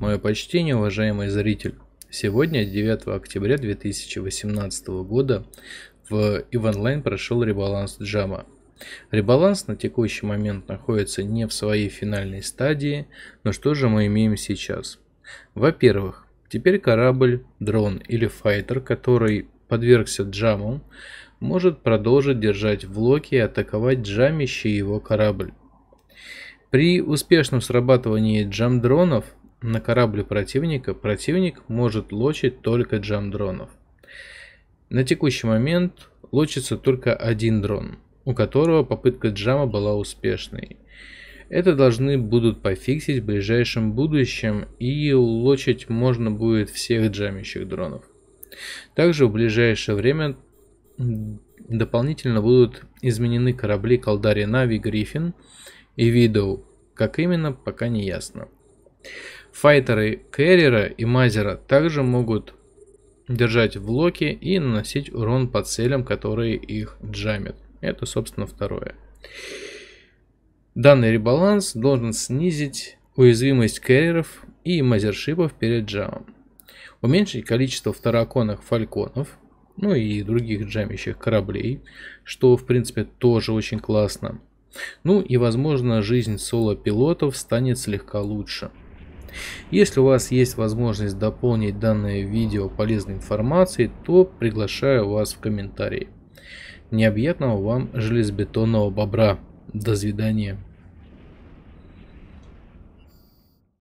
Мое почтение, уважаемый зритель. Сегодня, 9 октября 2018 года, в Иванлайн прошел ребаланс джама. Ребаланс на текущий момент находится не в своей финальной стадии, но что же мы имеем сейчас? Во-первых, теперь корабль, дрон или файтер, который подвергся джаму, может продолжить держать в локе и атаковать джамящий его корабль. При успешном срабатывании джам-дронов на корабле противника, противник может лочить только джам-дронов. На текущий момент лочится только один дрон, у которого попытка джама была успешной. Это должны будут пофиксить в ближайшем будущем и улучшить можно будет всех джамящих дронов. Также в ближайшее время дополнительно будут изменены корабли Калдари Нави Гриффин и Видоу, как именно пока не ясно. Файтеры Керрера и Мазера также могут держать в локе и наносить урон по целям, которые их джамят. Это, собственно, второе. Данный ребаланс должен снизить уязвимость керреров и мазершипов перед джамом, уменьшить количество второконных фальконов, ну и других джамящих кораблей, что в принципе тоже очень классно. Ну и возможно жизнь соло-пилотов станет слегка лучше – если у вас есть возможность дополнить данное видео полезной информацией, то приглашаю вас в комментарии. Необъятного вам железобетонного бобра. До свидания.